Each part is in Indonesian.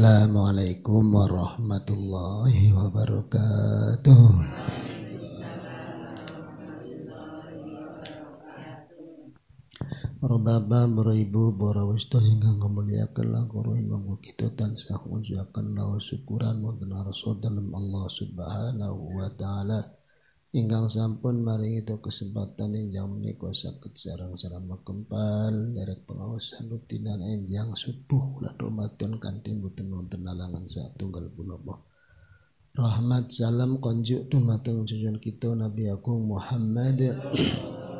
Assalamualaikum warahmatullahi wabarakatuh. Rubaba beribu borowisto hingga kemuliakan langkuru imam kita tansah ujakan lau syukuran wa benar dalam Allah subhanahu wa ta'ala. Ingkang sampun mari itu kesempatan yang menika sakit sarang sarang makempal dari pengawasan rutinan yang enjang subuh bulan Ramadan kanthi tenalangan saat tunggal satunggal boh Rahmat salam konjuk dumateng junjungan kita Nabi Agung Muhammad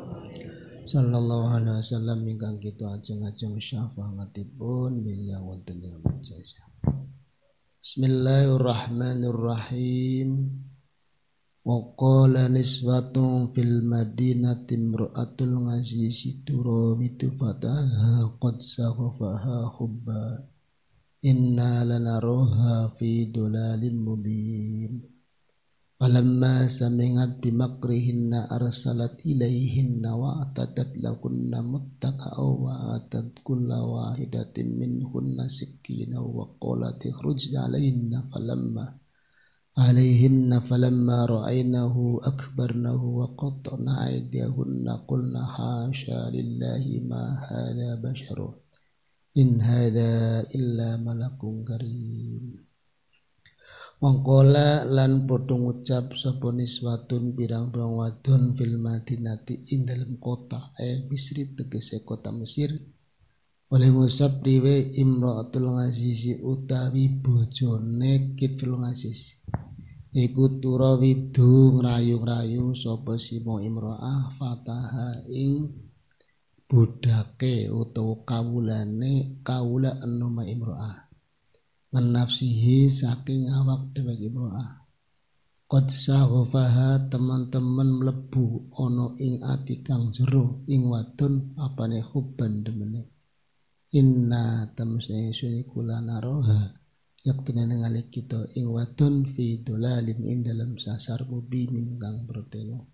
sallallahu alaihi wasallam ingkang kita ajeng-ajeng syafaatipun beliau wonten ing jasa. Bismillahirrahmanirrahim. وقال نسوة في المدينة امرأة العزيز تراود فتاها قد سقفها حبا إنا لنروها في ضلال مبين فلما سمعت بمكرهن أرسلت إليهن وأعتدت لهن متكأ وآتت كل واحدة منهن سكينا وقالت اخرج عليهن فلما عليهن فلما رأينه أكبرنه وقطعنا أيديهن قلنا حاشا لله ما هذا بشر إن هذا إلا ملك كريم Mongkola lan podo ngucap sapa niswatun pirang-pirang wadon fil Madinati ing dalam kota eh Misri tegese kota Mesir oleh ngucap riwe Imratul Azizi utawi bojone Kiful Aziz iku tura widu ngrayu-ngrayu sapa imraah fataha ing budake utawa kawulane kawula enom imraah menafsihi saking awak dhewe imraah qad sahufaha teman-teman mlebu ana ing ati kang jero ing wadon apane huban demene inna tamsa sunikula naroha roha yaktuna nangalik kita ing wadon fi dolalin ing dalam sasar mubi min kang pertelo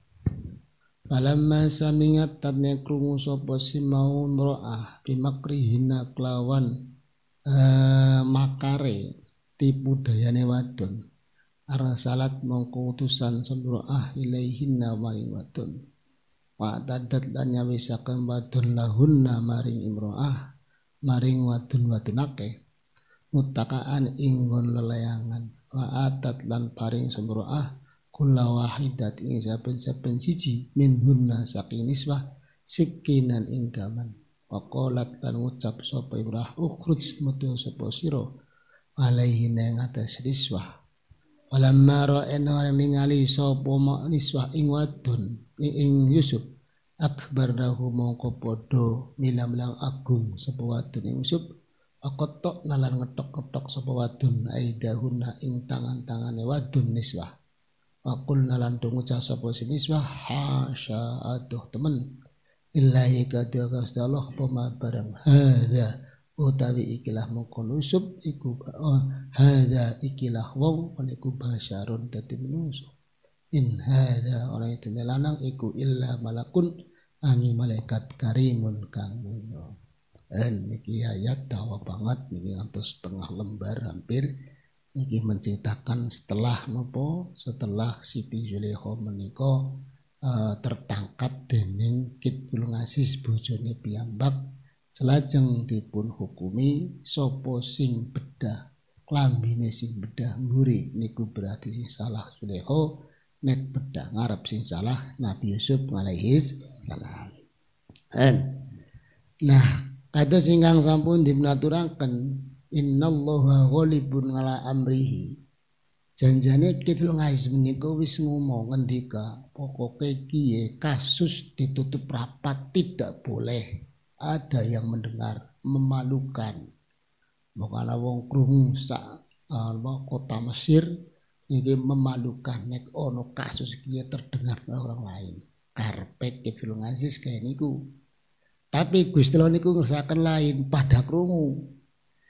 Falamma samingat tadne krungu sapa si mau mro'ah hina kelawan uh, makare tipu dayane wadon arsalat mongko utusan sembro'ah ilaihinna maring wadon wa tadat lan nyawisaken wadon lahunna maring imro'ah maring wadon wadonake mutakaan ingon lelayangan wa atat lan paring semroah kula wahidat ing saben-saben siji minhunna sakinis nisbah sikinan ing gaman waqalat lan ucap sapa ibrah ukhruj mutu sapa sira alaihi nang atas nisbah walamma ra'ayna ningali sapa ma nisbah ing wadun ing Yusuf akbar dahu mongko padha lang agung sapa wadun ing Yusuf Akotok nalan ngetok-ngetok sopo wadun aidahuna ing tangan-tangane wadun niswah. Wakul nalan sopo si niswa hasya aduh temen. Ilahi kadu kasdi Allah pema barang hada. utawi ikilah mongkon usub iku oh, hada ikilah wong iku basyarun dadi menungsu. In hada orang itu melanang iku illa malakun Angi malaikat karimun kang mulyo eh niki ayat dawa banget niki ngantos setengah lembar hampir niki menceritakan setelah nopo setelah Siti juleho meniko uh, eh, tertangkap dening Kidul Ngasis bojone piyambak selajeng dipun hukumi sopo sing bedah klambine sing bedah mburi niku berarti sing salah juleho nek bedah ngarep sing salah Nabi Yusuf alaihi salam. Nah, Kados ingkang sampun dipunaturaken innallaha ghalibun ala amrihi. Janjane Kiful Ngais menika wis ngomong ngendika pokoknya kiye kasus ditutup rapat tidak boleh ada yang mendengar memalukan. Mokala wong krungu sak kota Mesir ini memalukan nek ono kasus kiye terdengar oleh orang lain. Karpet Kiful Ngais kaya niku tapi Gusti Allah niku ngersakaken lain pada krungu.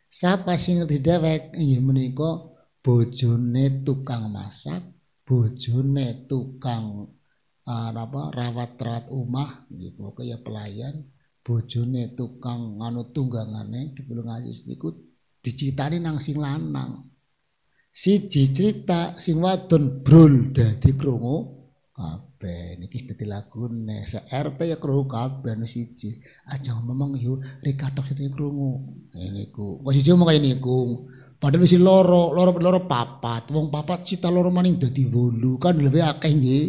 Siapa sing ngerti dhewek Iya meniko. bojone tukang masak, bojone tukang uh, ah, apa rawat-rawat rumah. nggih ya pelayan, bojone tukang nganu tunggangane kibulung asis niku diceritani nang sing lanang. Siji cerita sing wadon brul dadi krungu ah, kabeh niki dadi lagune sak RT ya krungu kabeh anu siji aja ngomong yo rikatok itu krungu ku kok siji ngomong kaya niku padahal wis loro loro loro papat wong papat cita loro maning dadi wolu kan lebih akeh nggih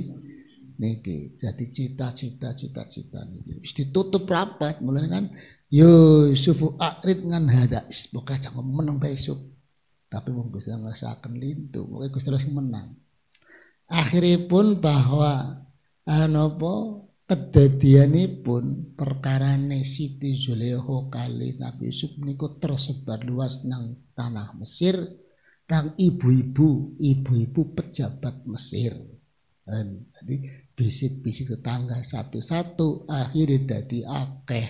niki jadi cita-cita cita-cita niki wis ditutup rapat mulane kan yo sufu akrit ngan hada is pokoke aja ngomong menang besok tapi wong Gusti ngerasakan lintu pokoke Gusti terus menang akhiripun bahwa anopo kedadianipun perkarane Siti juleho kali Nabi Yusuf niku tersebar luas nang tanah Mesir nang ibu-ibu ibu-ibu pejabat Mesir Dan, jadi bisik-bisik tetangga satu-satu akhirnya dadi akeh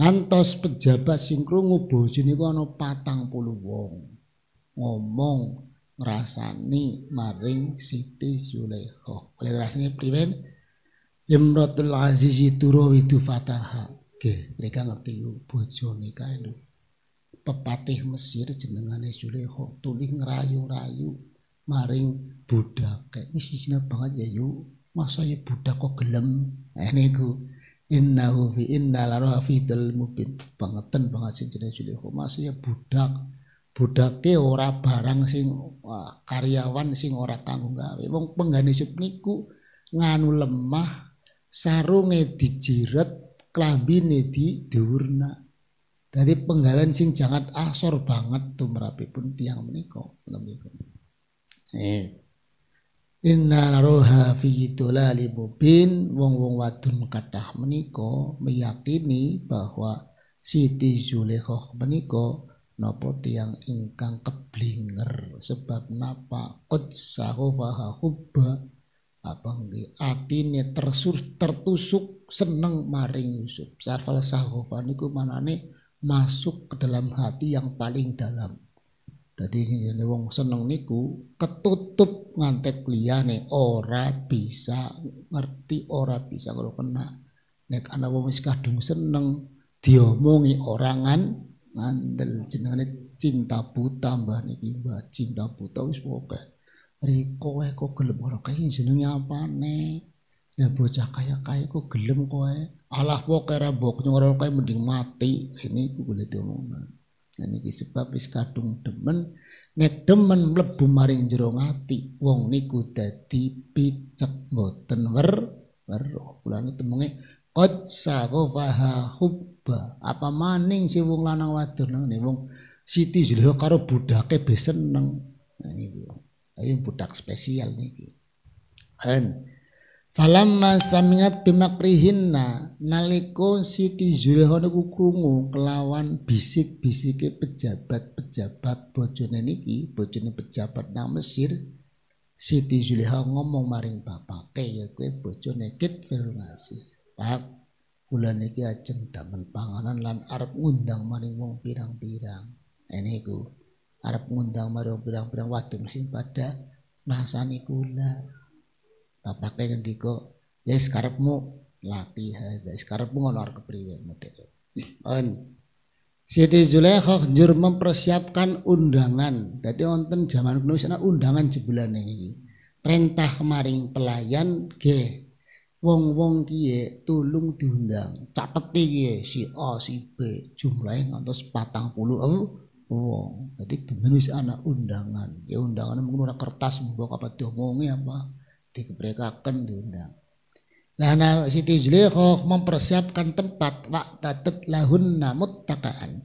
ngantos pejabat sing krungu bojone ana patang puluh wong ngomong ngrasani maring Siti Zulaikha. Oleh rasanya priwen Imratul Aziz turu widu fataha. Nggih, mereka ngerti yo bojone kae lho. Pepatih Mesir jenengane Zulaikha tulis ngrayu-rayu maring kayak Wis sih banget ya yo. Masa ya budak kok gelem. Eh ku innahu fi innal rafidul mubin. bangetan banget sih jenenge Zulaikha. Masa ya budak Budak budake ora barang sing wah, karyawan sing ora kanggo gawe wong penggane sup niku nganu lemah sarunge dijiret klambine di diurna Dari penggalan sing jangat asor banget tuh tiang menika meniko eh Inna roha fi dolali libubin wong-wong wadun kathah meniko meyakini bahwa Siti Zulekhoh meniko nopo tiang ingkang keblinger sebab napa utsahu Sahova hubba apa nggih atine tersur tertusuk seneng maring Yusuf sarfal Sahova niku manane masuk ke dalam hati yang paling dalam Tadi jenenge wong seneng niku ketutup ngantek liyane ora bisa ngerti ora bisa kalau kena nek ana wong wis kadung seneng diomongi orangan ngandel jenenge cinta buta mbah niki mbah cinta buta wis pokoke riko kowe kok gelem ora kaya jenenge apane lah bocah kaya kaya kok gelem kowe alah pokoke ra mbok ora kaya mending mati ini iku boleh diomongno dan iki sebab wis kadung demen nek demen mlebu maring jero ngati wong niku dadi picek mboten wer weruh kulane temenge qad saghafaha hubba apa maning si wong lanang wadon nang wong Siti Zulha karo budake bes seneng nah niku ayo budak spesial niki an falamma samiat bimakrihinna naliko Siti Zulha niku krungu kelawan bisik-bisike pejabat-pejabat bojone niki bojone pejabat nang Mesir Siti Zulha ngomong maring bapake ya kue bojone Kit Firmasis Pak kula niki ajeng damel panganan lan arep ngundang maring wong pirang-pirang. ku, arep ngundang maring pirang-pirang wadon mesin pada rasani kula. Bapak pengen diko, ya sekarepmu lapi hada, ya sekarepmu ngono arep kepriwe model. On. Siti Zulaikha jur mempersiapkan undangan. jadi wonten jaman kuno sana undangan jebulan ini. Perintah maring pelayan ge wong-wong kiye tulung diundang capet kiye si A si B jumlahnya ngantos 40 wong jadi kemenis anak ana undangan ya undangan mungkin ora kertas membawa apa diomongi apa dikeprekaken diundang Lana Siti Juleikhoh mempersiapkan tempat wa'tadat namut takaan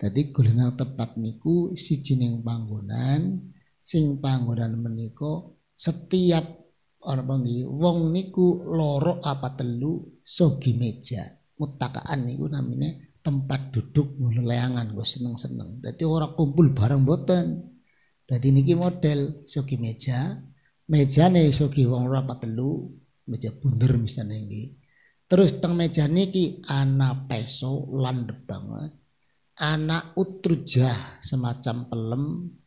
Tadi golongan tempat niku si jining panggonan, sing panggonan meniko setiap ana nggih wong niku loro apa telu sogi meja mutakaan niku namine tempat duduk layangan gue seneng-seneng dadi ora kumpul bareng boten dadi niki model sogi meja meja mejane sogi wong loro apa telu meja bunder misalnya ini terus teng meja niki ana peso landep banget ana utrujah semacam pelem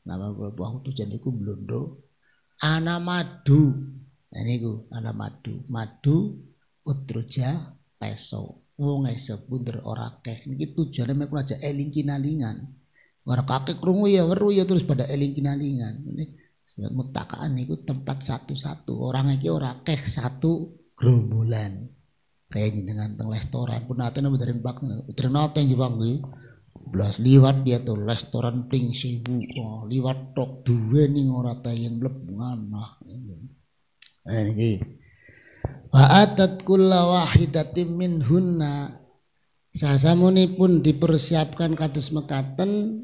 nama buah utrujah niku blondo anak madu Nah, niku ada madu madu utruja peso wong esuk bunder ora keh niki tujuane mek aja eling kinalingan ora kakek krungu ya weru ya terus pada eling kinalingan mutakaan niku tempat satu-satu orang iki ora keh satu gerombolan kayak dengan teng restoran pun nate nama dereng bak dereng nate jebang gue? belas liwat dia tuh restoran pring sewu oh, liwat tok duwe ning ora tayang mlebungan nah Nah, ini. Wa atat kulla wahidatim min hunna sasamuni pun dipersiapkan katus mekaten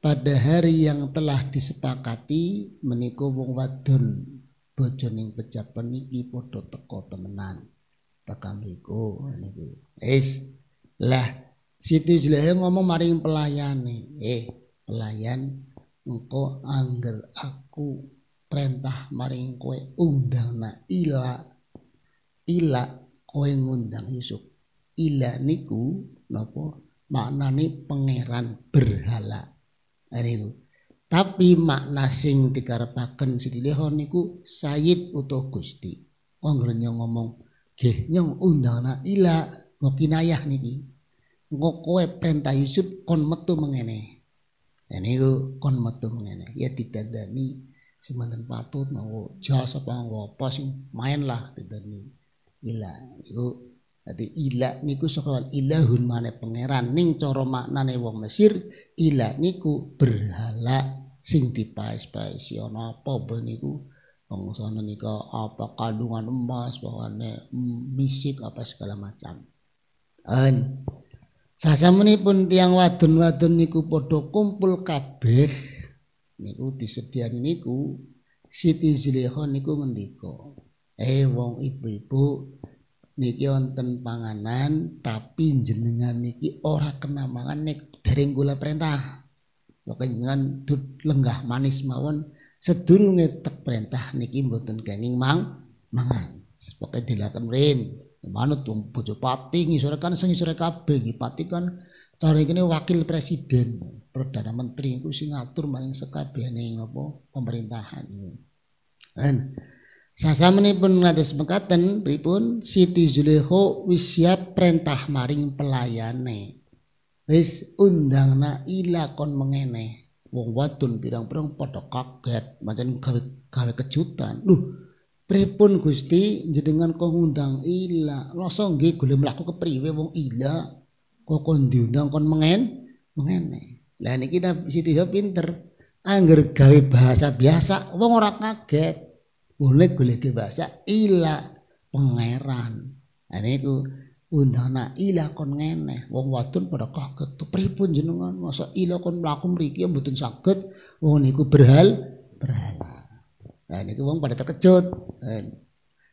pada hari yang telah disepakati meniku wong wadon bojoning ning pejabat niki teko temenan tekan mriku niku is lah Siti Julehe ngomong maring nih eh pelayan engko angger aku perintah maring kowe na ila ila kue ngundang Yusuf ila niku nopo makna ni pangeran berhala niku tapi makna sing dikarepaken lehon niku sayid uto Gusti wong ngomong nggih nyong na ila ngokinayah niki ngok kue perintah Yusuf kon metu mengene Ini kon metu mengene ya tidak dani sing mboten patut nganggo jasa apa nganggo apa sing main lah dinten niki ila niku dadi ila niku saka ilahun mane pangeran ning cara nane wong Mesir ila niku berhala sing dipais-paisi ono apa ben niku bangsa niku apa kandungan emas bawane misik apa segala macam an sasamunipun tiang wadon-wadon niku podo kumpul kabeh niku disediani niku Siti Zulekha niku ngendika eh wong ibu-ibu niki wonten panganan tapi jenengan niki ora kena mangan nek dereng kula perintah pokoke jenengan lenggah manis mawon sedurunge tek perintah niki mboten kenging mang mangan pokoke dilaken rin manut wong bojo pati ngisore kan sing isore kabeh iki pati kan Cara ini wakil presiden, perdana menteri itu sih ngatur maring sekabehane napa pemerintahan. sasa Sasamene pun ngados mekaten pripun Siti Zulekho wis siap perintah maring pelayane. Wis undangna ila kon mengene. Wong wadon pirang-pirang padha kaget, macam gawe gawe kejutan. Duh, pripun Gusti jenengan kok ngundang ila? Rasa nggih golek mlaku kepriwe wong ila? kok kon diundang kon mengen mengene lah niki Siti Zahra pinter angger gawe bahasa biasa wong ora kaget boleh boleh ke bahasa ila pangeran ku undang na ila kon ngene wong wadon pada kaget pripun jenengan masa ila kon mlaku mriki ya butun saged wong niku berhal berhala ane ku wong pada terkejut kan.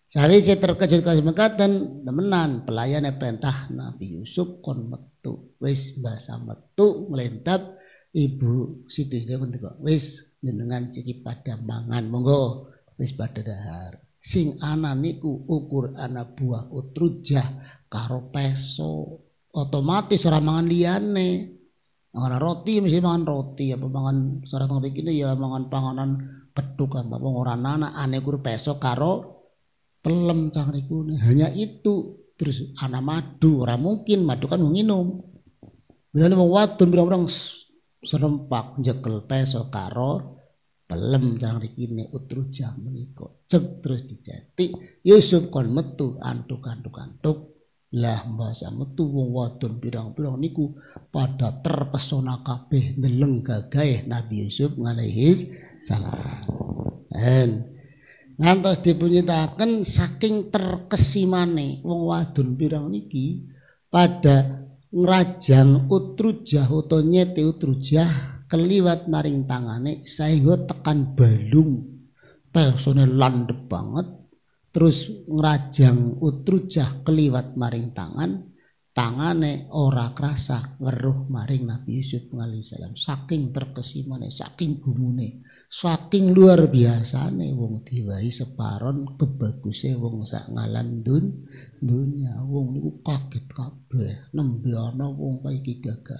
Sehari saya terkejut kasih mengatakan temenan pelayan perintah Nabi Yusuf kon metu, wis bahasa metu melintap ibu situ dia pun tegok wis jenengan ciki pada mangan monggo, wes pada dahar. Sing anak niku ukur anak buah utruja karo peso, otomatis orang mangan liane. Mangan roti mesti mangan roti apa mangan seorang tengah begini ya mangan panganan keduk apa orang nana aneh kur peso karo pelem cang ini hanya itu terus anak madu ora mungkin madu kan menginom bila ini mau wadun bilang orang serempak jekel peso karo pelem cang ini utru jam meniko cek terus dijati Yusuf kon metu antuk antuk antuk lah bahasa metu wong wadon pirang-pirang niku pada terpesona kabeh ndeleng gagah Nabi Yusuf salah salam ngantos dipunyitaken saking terkesimane wong wadon pirang niki pada ngrajang utrujah uta nyete utrujah keliwat maring tangane sehingga tekan balung pesone landep banget terus ngrajang utrujah keliwat maring tangan tangane ora kerasa ngeruh maring Nabi Yusuf salam saking terkesimane saking gumune saking luar biasa biasane wong diwahi separon kebaguse wong sak ngalam dun dunya wong niku kaget kabeh nembe ana wong kaya iki gagah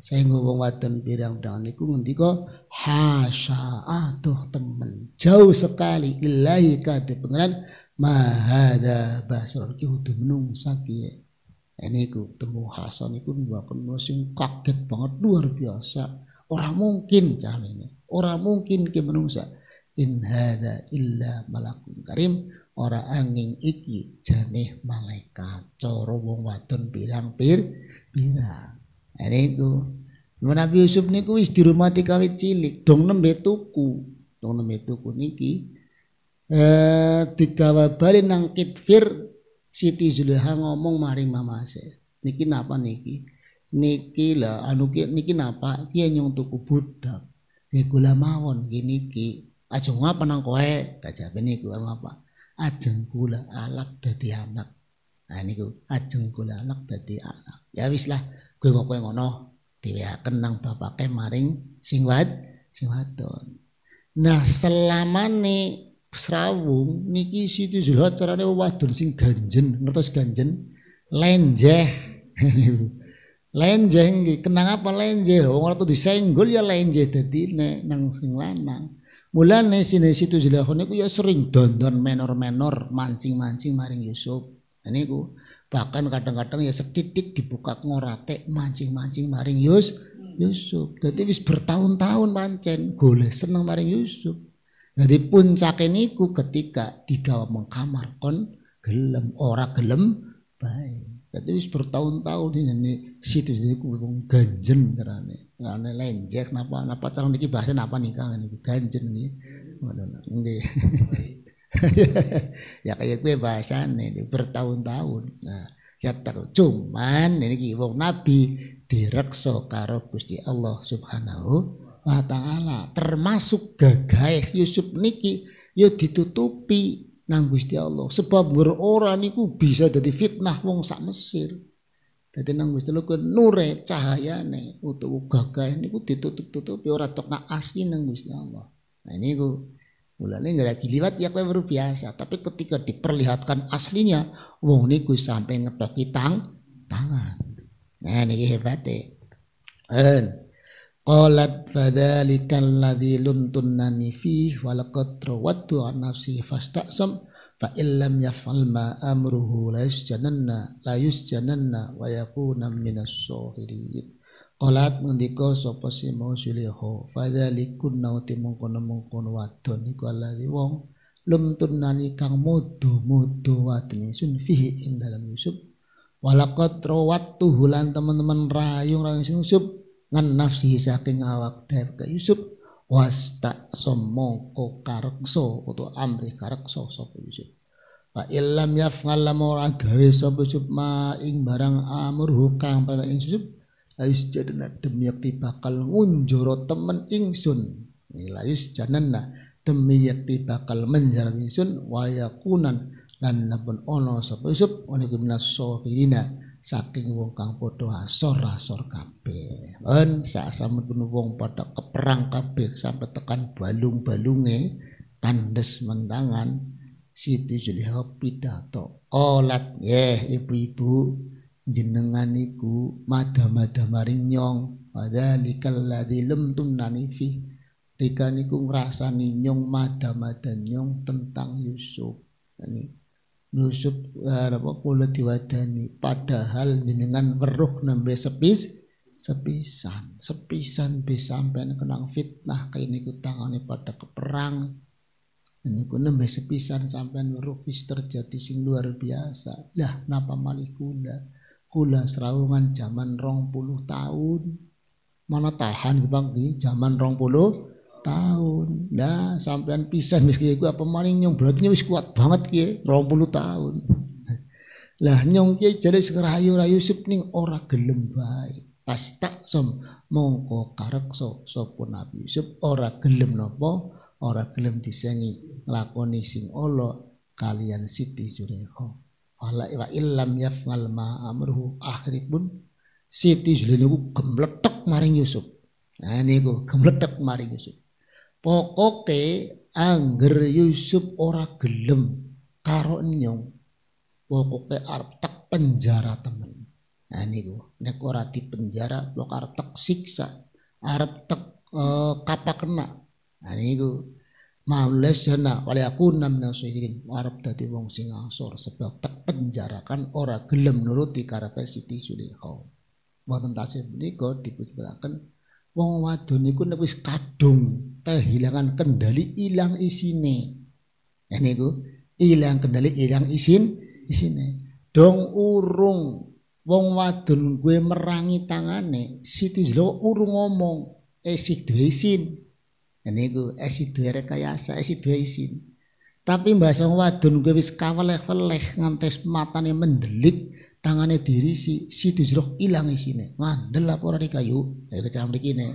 saya ngomong wadon pirang dengan niku kok hasya aduh temen jauh sekali ilahi kate pengenan mahada basrul ki udu menung sakye ini ku temu Hasan itu dua masih kaget banget luar biasa orang mungkin jalan ini orang mungkin ke menungsa in hada illa malakun karim orang angin iki jane malaikat cara wong wadon pirang-pir pirang ini ku Nabi Yusuf niku wis istirumati kawit cilik dong nembe tuku dong nembe tuku niki eh digawa nang kitfir Siti Zuleha ngomong maring mamase. Niki napa niki? Niki lah anu ki, niki napa? Ki nyong tuku budak. Ya mawon gini ki. Aja ngapa nang kowe? Kajabe niku apa? Ajeng gula alak dadi anak. Nah niku ajeng alak dadi anak. Ya wis lah, kowe ngono. Diweaken nang bapake maring singwat singwaton. Nah selama Nah, Srawung niki Siti Zulhad carane wadon sing ganjen, ngertos ganjen, lenjeh. lenjeh nggih, kenang apa lenjeh? Wong oh, ora disenggol ya lenjeh dadi nang sing lanang. Mulane sine Siti Zulhad niku ya sering dondon menor-menor mancing-mancing maring Yusuf. Nah, niku bahkan kadang-kadang ya setitik dibuka ngorate mancing-mancing maring Yus Yusuf. Dadi wis bertahun-tahun mancen, goleh seneng maring Yusuf. Jadi puncak ini ku ketika tiga mengkamar kon gelem ora gelem baik. Jadi wis bertahun-tahun ini situ jadi ku ganjen kerane kerane lenjek napa napa cara niki bahasa napa kang ini ganjen nih. Nggih. ya kayak gue nih bertahun-tahun. Nah, ya cuman ini wong nabi direkso karo Gusti Allah Subhanahu wa taala termasuk gagah Yusuf niki ya ditutupi nang Gusti Allah sebab berora niku bisa jadi fitnah wong sak Mesir dadi nang Gusti Allah nure cahayane utawa gagah niku ditutup-tutupi ora tok nak asli nang Gusti Allah nah niku mulane nggak lagi liwat ya kowe baru biasa tapi ketika diperlihatkan aslinya wong niku sampai ngetoki tang tangan nah niki hebat eh Qalat fadhalika alladhi lumtunnani fih walakad rawattu an nafsi fasta'sam fa illam yaf'al ma amruhu la yusjananna la yusjananna wa yakuna minas sahirin Qalat ngendika sapa si mau Zulaiha fadhalikun nauti mungkono-mungkono wadon iku alladhi wong lumtunnani kang mudu-mudu wadene sun fihi ing dalam Yusuf walakad rawattu lan teman-teman rayung rayung Yusuf ngan nafsihi saking awak dheweke Yusuf wasta semoko karekso utawa amri karekso sapa Yusuf Wa illam yaf'al lamun ora gawe sapa Yusuf ma ing barang amur hukam pada ing Yusuf ayus jadana demi yakti bakal ngunjoro temen ingsun nilais janana demi yakti bakal menjar ingsun wayakunan lan nabun ono sapa Yusuf ono gimna sohirina saking wong kang padha asor-asor kabeh. En sasamene wong padha keperang kabeh sampai tekan balung-balunge tandes mendangan Siti Zulaiha pidato. olat. yeh ibu-ibu jenengan iku madha-madha maring nyong wadzalikal ladzi lam tumnani fi niku ngrasani nyong madha-madha nyong tentang Yusuf. Ini nusuk eh, apa kula diwadani padahal jenengan weruh nembe sepis sepisan sepisan bisa sampean kenang fitnah kaya niku tangane pada keperang ini niku nembe sepisan sampean fis terjadi sing luar biasa lah napa malih kula kula serawungan zaman rong puluh tahun mana tahan bang zaman rong puluh tahun. dah sampean pisah miski gue apa maling nyong berarti wis kuat banget kiye puluh tahun. Lah nyong gue jadi segera rayu-rayu Yusuf ning ora gelem Pas tak som mongko so sapa Nabi Yusuf ora gelem nopo ora gelem disengi nglakoni sing Allah kalian Siti Zulaikha. Wala iwa illam yafmal ma amruhu ahribun Siti gue gemletok maring Yusuf. Nah ini gue gemletok maring Yusuf. Pokoke angger Yusuf ora gelem karo enyong. Pokoke arep tek penjara temen. Nah niku nek ora di penjara lo arep tek siksa, arep tek uh, kena. Nah niku Maules jana wali aku enam nasihin arep dadi wong sing asor sebab tak penjarakan ora gelem nuruti karepe Siti Sulaiha. Wonten tasih menika dipujelaken wong wadon niku nek wis kadung kehilangan kendali hilang isine ini ya ku hilang kendali hilang isin isine dong urung wong wadon gue merangi tangane siti lo urung ngomong esik eh, dua isin ini ya ku esik eh, dua rekayasa esik eh, dua isin tapi sang wadon gue wis level leh ngantes matane mendelik tangane diri si siti lo hilang isine mandel laporan kayu ayo kecam dikine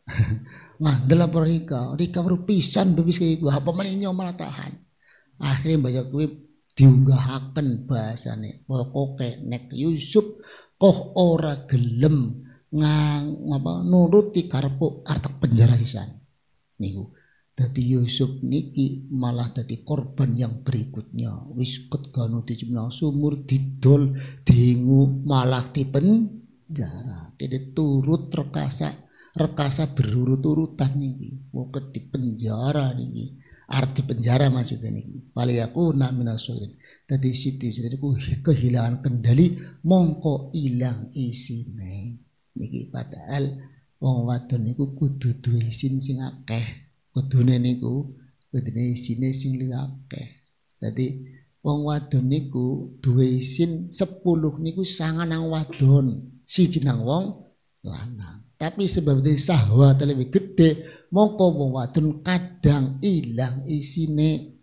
Wah, puluh tiga, tiga puluh pisan bebis kayak gua, apa mana malah tahan. Akhirnya banyak gue diunggahaken bahasane pokoke nek Yusuf koh ora gelem ngang apa nuruti karepku artek penjara hisan niku dadi Yusuf niki malah dadi korban yang berikutnya wis di dijemna sumur didol dingu malah dipenjara Jadi turut terkasa rekasa berurut-urutan niki waket di penjara niki arti penjara maksudnya niki paliyaku naminasurin tadi siti jadi ku kehilangan kendali mongko ilang isine niki padahal wong wadon niku kudu duwe isin sing akeh kudune niku kudune isine sing luwih akeh dadi wong wadon niku duwe isin 10 niku sangan nang wadon siji nang wong lanang tapi sebab sebabnya sahwa lebih gede, mongko wong wadon kadang ilang isine.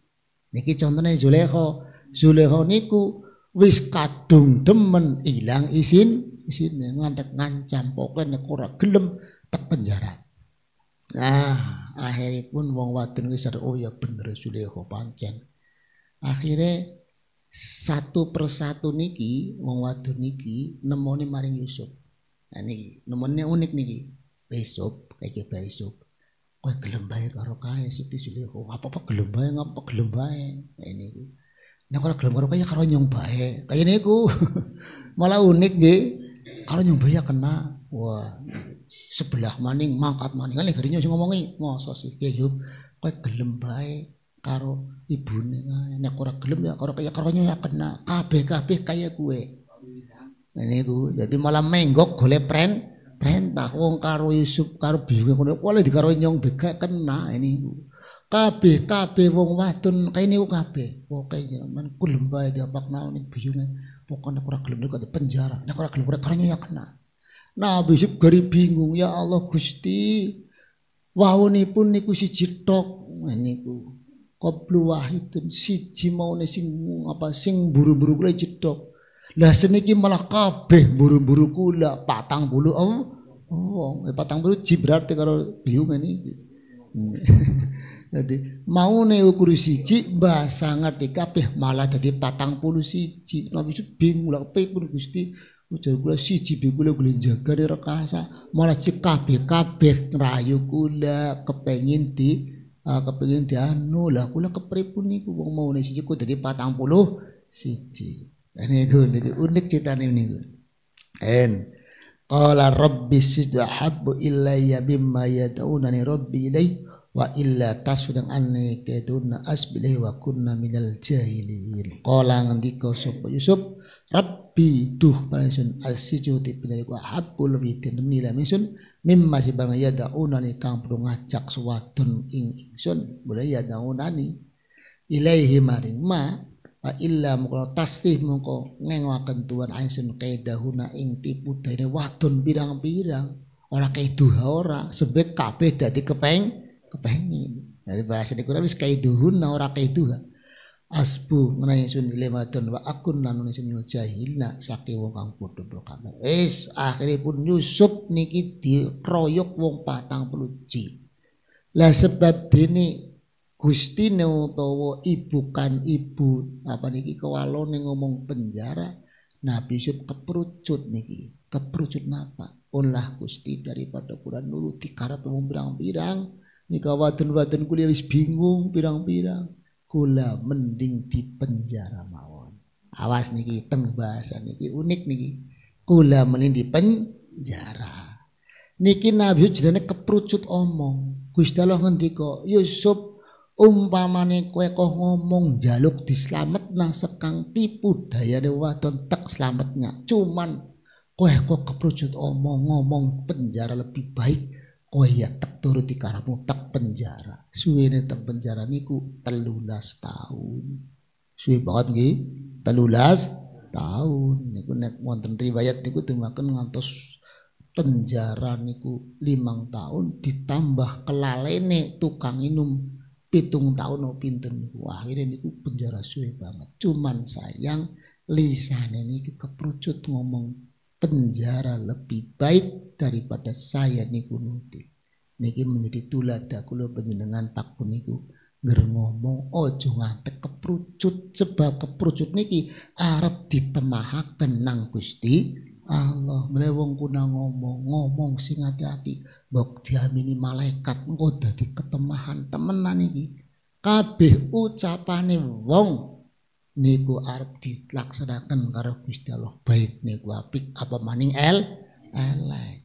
Niki contohnya Zulekho. Zulekho niku wis kadung demen ilang isin isine ngantek ngancam pokoknya nek gelem tak penjara. Nah, pun wong wadon wis oh ya bener Zulekho pancen. Akhirnya satu persatu niki wong wadon niki nemoni maring Yusuf. Nah niki nomornya unik niki. Besok kayak besok. Kowe gelem bae karo kae Siti Zulekho. Oh, apa-apa gelem bae, ngapa gelem bae. Ini nah, iki. Nah kalau gelem karo kaya karo nyong bae. niku. Malah unik nggih. Kalau nyong bae ya kena. Wah. Sebelah maning mangkat maning. Kan garinya sing ngomongi, masa sih ya yub ya. kowe gelem bae karo ibune kae. Nek ora gelem ya karo kaya karo ya kena. Kabeh-kabeh kaya kuwe niku jadi malah menggok golek pren perintah wong karo Yusuf karo biyune kono di dikaro nyong bega kena niku kabeh kabeh wong wadon kene niku kabeh pokoke jenengan kulem bae ya, diapakna ning biyune pokoknya kurang gelem niku di penjara nek ora gelem ora karone ya kena Nabi Yusuf gari bingung ya Allah Gusti wawunipun niku siji tok niku qablu wahidun siji maune sing apa sing buru-buru kula jedhok lah seniki malah kabeh buru-buru kula patang bulu oh wong oh, eh, patang bulu jibrate karo biung niki. Jadi mau neo kuru siji bahasa ngerti kabeh malah jadi patang puluh siji. Nabi itu bingung lah pun gusti. Ujar kula siji bi kula kula jaga di rekasa malah cik kabeh kabeh ngerayu kula kepengin di uh, kepengin di anu lah kula kepripun niku wong mau siji kok jadi patang puluh siji niku jadi unik ceritane ini. en qala rabbi ya habbu ilayya bimma yad'unani rabbi ilai wa illa tasudang anni keduna asbilih wa kunna minal jahilin qala ngendika sapa Yusuf Rabbi duh panjenengan asijo tipenya iku lebih wi denemi misun minsun mimma sibang ya daunani kang perlu ngajak ing ing sun boleh ya daunani ilaihi maring ma fa illa mengko tasrih mengko kentuan tuan aisun kaidahuna ing tipu daya wadon birang-birang ora kaiduha ora sebek kabeh dadi kepeng kepengin dari bahasa di niku wis kaiduhuna ora kaiduha asbu menawi sun wadon wa akun lan sun jahilna saki wong kang padha kabeh wis akhire pun Yusuf niki kroyok wong patang peluci lah sebab dene gustine utawa ibu kan ibu apa niki kewalone ngomong penjara Nabi Yusuf keperucut niki keperucut napa olah gusti daripada kurang dulu dikarap ngomong pirang-pirang nika wadon-wadon kuliah wis bingung pirang-pirang kula mending di penjara mawon awas niki teng bahasa niki unik niki kula mending di penjara niki Nabi Yusuf jenenge keperucut omong Gusti Allah ngendika Yusuf umpamane kue kok ngomong jaluk dislametna sekang tipu dayane wadon tek slametnya cuman kue kok keprocut omong-ngomong penjara lebih baik kue ya tek turuti karamu tak penjara suwene tek penjara niku telulas tahun suwe banget nggih 13 tahun niku nek wonten riwayat niku dumaken ngantos penjara niku limang tahun ditambah kelalene tukang minum pitung tahun no pinten niku akhirnya niku penjara suwe banget cuman sayang lisan ini keperucut ngomong penjara lebih baik daripada saya niku nuti niki menjadi tulada kula panjenengan pak puniku ger ngomong oh ngantek keperucut sebab keperucut niki arep ditemahak tenang Gusti Allah mene wong kuna ngomong ngomong sing hati-hati mbok diamini malaikat engko dadi ketemahan temenan iki kabeh ucapane wong niku arep dilaksanakan karo Gusti Allah baik niku apik apa maning el elek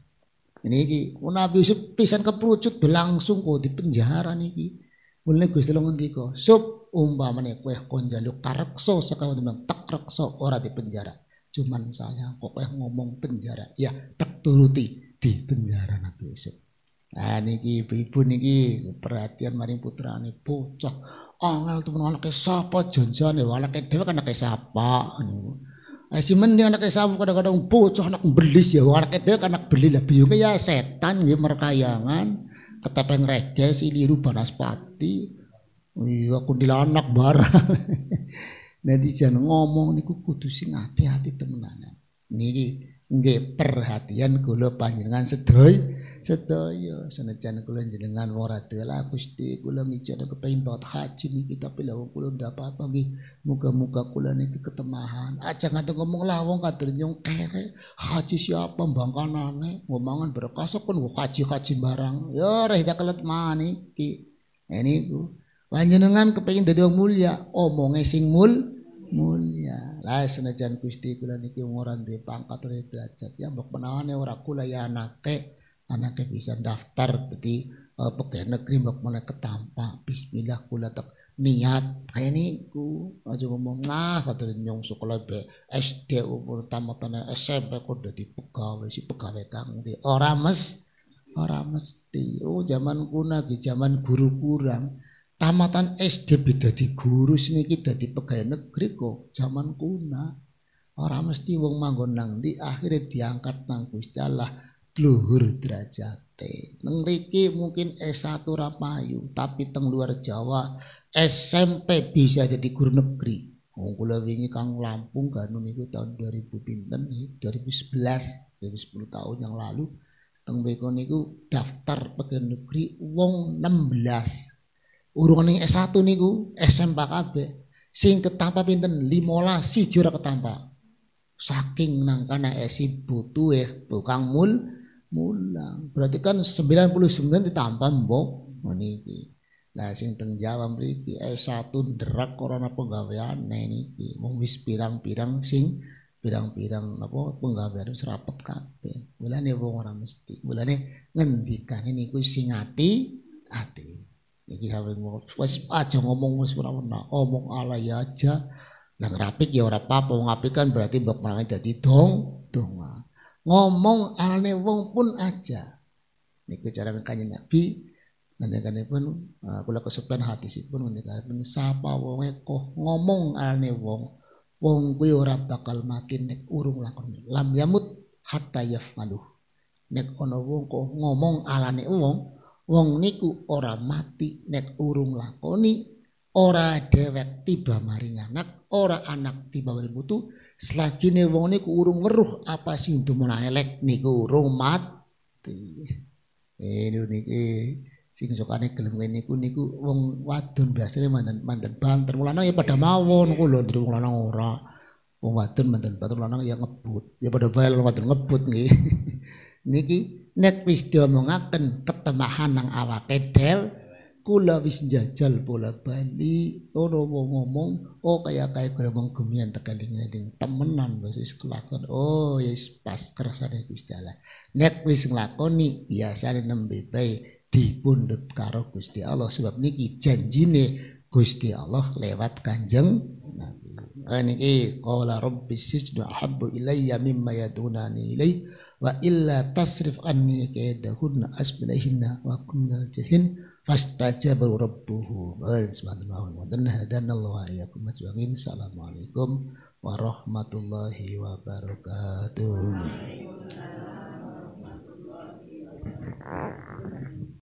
ini iki Nabi Yusuf pisan keprucut langsung kok di penjara niki mulai Gusti Allah ngendika sub umpamane kowe kon jaluk karekso saka tak rekso ora di penjara Cuman saya kok eh ngomong penjara. Ya tak turuti di penjara Nabi Yusuf. Nah niki ibu-ibu niki perhatian maring ini bocah. Angel tuh temen siapa sapa ya anake dia kan ke siapa? Eh, Si mending anak siapa? kadang-kadang bocah anak belis ya kaya dia anak beli lebih. biyungnya ya setan gitu merkayangan ketepeng reges iliru banas pati iya dilanak barang Nanti ngomong niku kudu sing hati-hati temenan. Niki nggih perhatian kula panjenengan sedoy sedaya senajan kula jenengan ora dela Gusti kula ngijak kepengin bawa haji niki tapi lha kula ndak apa-apa nggih muga-muga kula niki ketemahan aja ngaten ngomong lah wong kader nyung kere haji siapa nih, ngomongan berkasok kon haji-haji barang ya ora kita kelet mani iki ini nah, ku Panjenengan kepengin dadi wong mulia, omonge sing mul mulia. Lah senajan Gusti kula niki wong ora duwe pangkat ora derajat ya mbok menawane ora kula ya anake anake bisa daftar dadi uh, pegawai negeri mbok menawa ketampa bismillah kula tak niat kaya niku aja ngomong nah kater nyong sekolah be SD umur tamatan SMP kok di pegawai si pegawai kang di orang mes orang mesti oh zaman kuna di zaman guru kurang Tamatan SD beda di guru sini kita di pegawai negeri kok zaman kuna. Orang mesti wong manggon nang di akhirnya diangkat nang Gusti Allah luhur derajat Neng riki mungkin S1 rapayu, tapi teng luar Jawa SMP bisa jadi guru negeri. Wong oh, kula wingi Kang Lampung kan niku tahun 2000 pinten 2011, eh, 2010 tahun yang lalu teng mriku niku daftar pegawai negeri wong 16 Urungan yang S1 niku SMP KB Sing ketampa pinten? limola si jura ketampa. Saking nang kana esi butuh eh bukan mul mulang. Berarti kan 99 ditambah mbok meniki. Nah sing teng Jawa mriki S1 derak corona penggawean nah niki mung wis pirang-pirang sing pirang-pirang apa penggawean serapet kabeh. Mulane wong ora mesti. Mulane ngendikane niku singati ati ati. Iki sampe wis aja ngomong wis ora ana, omong ya aja. Lah ngrapik ya ora apa-apa, wong apik kan berarti mbok merangi dadi dong, dong. Ah. Ngomong alane wong pun aja. Niku cara kanjeng Nabi ngendikanipun uh, kula kesepian hadisipun ngendikanipun sapa wong kok ngomong alane wong wong kuwi ora bakal mati nek urung lakoni lam yamut hatta yafmalu nek ono wong kok ngomong alane wong wong niku ora mati nek urung lakoni ora dewek tiba maring anak ora anak tiba maring putu selagi ne wong niku urung ngeruh apa sing dumuna elek niku urung mati ini niki sing sokane gelem niku niku wong wadon biasanya manten mantan banter mulanang ya pada mawon kok lho ndrung ora wong wadon mantan banter mulanang ya ngebut ya pada bae wadon ngebut nih. niki nek wis diomongaken ketemahan nang awake del kula wis jajal bola bali ora wong ngomong oh kaya kaya ngomong gumian tekan ning temenan wis wis kelakon oh yes ya pas kersane Gusti Allah nek wis nglakoni biasane nembe bae dipundhut karo Gusti Allah sebab niki janjine Gusti Allah lewat Kanjeng Nabi. Eh, niki qala rabbi sijdu ahabbu ilayya mimma yadunani ilayhi wa illa tasrif anni kaidahunna asbilahinna wa kunna jahin fastajaba rabbuhu wal subhanahu wa ta'ala hadanallahu ayyakum ajma'in assalamualaikum warahmatullahi wabarakatuh